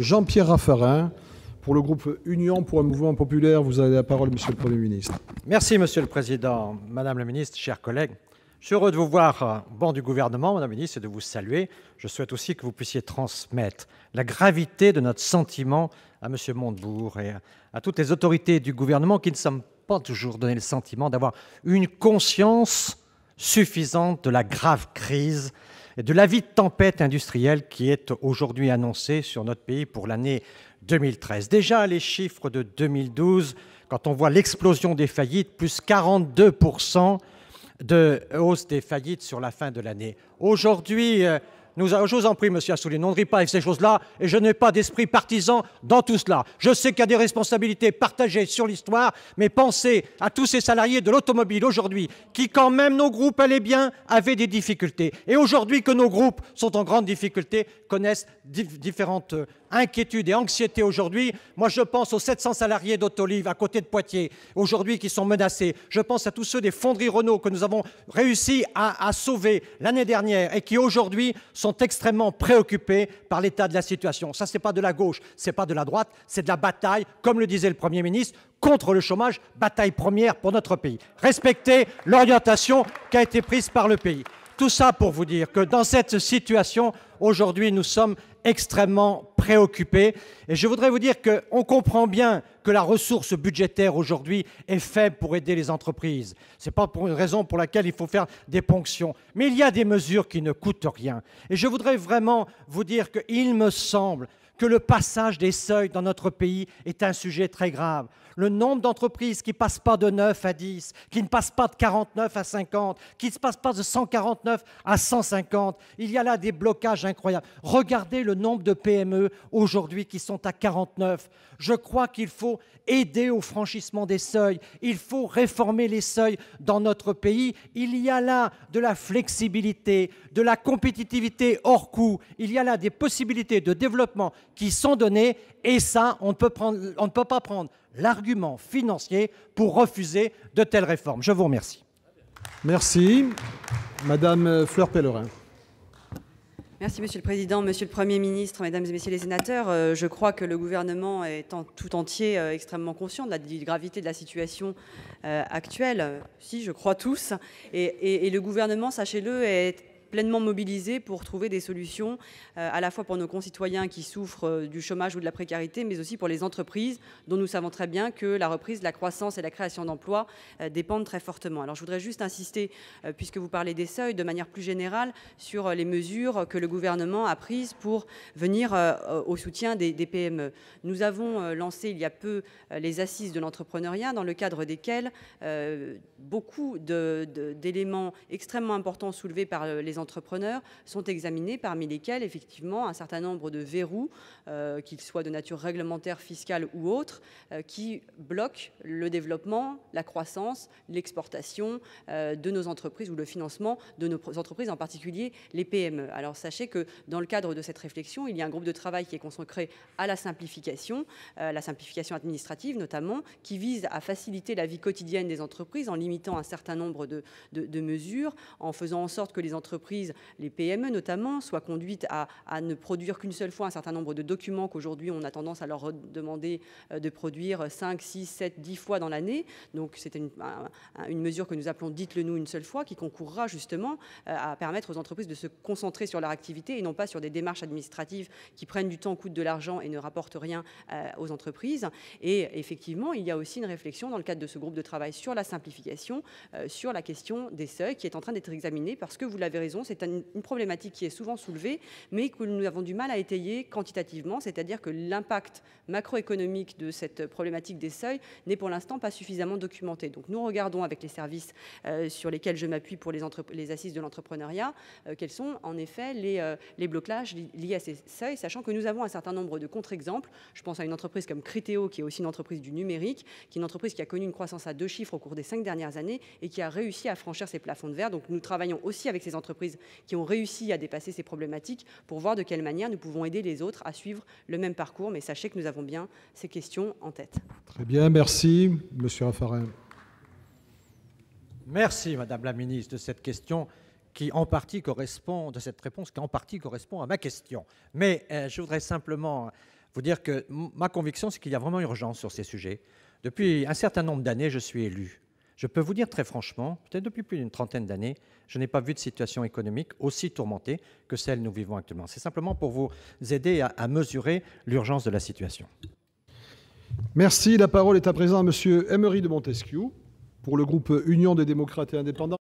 Jean-Pierre Raffarin. Pour le groupe Union pour un mouvement populaire, vous avez la parole, Monsieur le Premier ministre. Merci, Monsieur le Président, Madame la Ministre, chers collègues. Je suis heureux de vous voir euh, au banc du gouvernement, Madame la Ministre, et de vous saluer. Je souhaite aussi que vous puissiez transmettre la gravité de notre sentiment à Monsieur Montebourg et à toutes les autorités du gouvernement qui ne sommes pas toujours donné le sentiment d'avoir une conscience suffisante de la grave crise de la de tempête industrielle qui est aujourd'hui annoncée sur notre pays pour l'année 2013. Déjà, les chiffres de 2012, quand on voit l'explosion des faillites, plus 42% de hausse des faillites sur la fin de l'année. Aujourd'hui, euh, nous, je vous en prie, monsieur Assouline, non ne rit pas avec ces choses-là, et je n'ai pas d'esprit partisan dans tout cela. Je sais qu'il y a des responsabilités partagées sur l'histoire, mais pensez à tous ces salariés de l'automobile aujourd'hui, qui quand même nos groupes allaient bien, avaient des difficultés. Et aujourd'hui que nos groupes sont en grande difficulté, connaissent différentes euh, inquiétudes et anxiétés aujourd'hui. Moi, je pense aux 700 salariés d'Autolive à côté de Poitiers, aujourd'hui qui sont menacés. Je pense à tous ceux des fonderies Renault que nous avons réussi à, à sauver l'année dernière et qui aujourd'hui sont sont extrêmement préoccupés par l'état de la situation. Ça, ce n'est pas de la gauche, ce n'est pas de la droite, c'est de la bataille, comme le disait le Premier ministre, contre le chômage, bataille première pour notre pays. Respectez l'orientation qui a été prise par le pays. Tout ça pour vous dire que dans cette situation, aujourd'hui, nous sommes extrêmement préoccupés. Et je voudrais vous dire qu'on comprend bien que la ressource budgétaire aujourd'hui est faible pour aider les entreprises. Ce n'est pas pour une raison pour laquelle il faut faire des ponctions. Mais il y a des mesures qui ne coûtent rien. Et je voudrais vraiment vous dire qu'il me semble que le passage des seuils dans notre pays est un sujet très grave. Le nombre d'entreprises qui ne passent pas de 9 à 10, qui ne passent pas de 49 à 50, qui ne passent pas de 149 à 150, il y a là des blocages incroyables. Regardez le nombre de PME aujourd'hui qui sont à 49. Je crois qu'il faut aider au franchissement des seuils, il faut réformer les seuils dans notre pays. Il y a là de la flexibilité, de la compétitivité hors coût, il y a là des possibilités de développement qui sont donnés et ça, on ne peut, prendre, on ne peut pas prendre l'argument financier pour refuser de telles réformes. Je vous remercie. Merci. Madame euh, Fleur Pellerin. Merci, Monsieur le Président, Monsieur le Premier ministre, Mesdames et Messieurs les sénateurs. Euh, je crois que le gouvernement est en tout entier euh, extrêmement conscient de la gravité de la situation actuelle. Si, je crois tous. et le gouvernement, sachez-le, est pleinement mobilisés pour trouver des solutions euh, à la fois pour nos concitoyens qui souffrent euh, du chômage ou de la précarité, mais aussi pour les entreprises dont nous savons très bien que la reprise, la croissance et la création d'emplois euh, dépendent très fortement. Alors je voudrais juste insister, puisque vous parlez des seuils, de manière plus générale sur les mesures que le gouvernement a prises pour venir au soutien des, PME. Nous avons lancé il y a peu les assises de l'entrepreneuriat, dans le cadre desquelles beaucoup d'éléments extrêmement importants soulevés par les entrepreneurs sont examinés, parmi lesquels, effectivement, un certain nombre de verrous, euh, qu'ils soient de nature réglementaire, fiscale ou autre, euh, qui bloquent le développement, la croissance, l'exportation euh, de nos entreprises ou le financement de nos entreprises, en particulier les PME. Alors sachez que dans le cadre de cette réflexion, il y a un groupe de travail qui est consacré à la simplification, la simplification administrative notamment, qui vise à faciliter la vie quotidienne des entreprises en limitant un certain nombre de mesures, en faisant en sorte que les entreprises les PME notamment, soient conduites à, ne produire qu'une seule fois un certain nombre de documents qu'aujourd'hui on a tendance à leur demander euh, de produire 5, 6, 7, 10 fois dans l'année. Donc c'est une, une, mesure que nous appelons Dites-le nous une seule fois qui concourra justement euh, à permettre aux entreprises de se concentrer sur leur activité et non pas sur des démarches administratives qui prennent du temps, coûtent de l'argent et ne rapportent rien euh, aux entreprises. Et effectivement, il y a aussi une réflexion dans le cadre de ce groupe de travail sur la simplification, sur la question des seuils qui est en train d'être examinée parce que vous l'avez raison, c'est une, problématique qui est souvent soulevée, mais que nous avons du mal à étayer quantitativement, c'est-à-dire que l'impact macroéconomique de cette problématique des seuils n'est pour l'instant pas suffisamment documenté. Donc nous regardons avec les services euh, sur lesquels je m'appuie pour les, assises de l'entrepreneuriat euh, quels sont en effet les, euh, blocages liés à ces seuils, sachant que nous avons un certain nombre de contre-exemples. Je pense à une entreprise comme Criteo, qui est aussi une entreprise du numérique, qui est une entreprise qui a connu une croissance à deux chiffres au cours des cinq dernières années et qui a réussi à franchir ses plafonds de verre. Donc nous travaillons aussi avec ces entreprises qui ont réussi à dépasser ces problématiques pour voir de quelle manière nous pouvons aider les autres à suivre le même parcours. Mais sachez que nous avons bien ces questions en tête. Très bien, merci, Monsieur Raffarin. Merci, Madame la Ministre, de cette question qui en partie correspond, de cette réponse qui en partie correspond à ma question. Mais euh, je voudrais simplement vous dire que ma conviction, c'est qu'il y a vraiment urgence sur ces sujets. Depuis un certain nombre d'années, je suis élu je peux vous dire très franchement, peut-être depuis plus d'une trentaine d'années, je n'ai pas vu de situation économique aussi tourmentée que celle que nous vivons actuellement. C'est simplement pour vous aider à, mesurer l'urgence de la situation. Merci. La parole est à présent à M. Emery de Montesquieu pour le groupe Union des démocrates et indépendants.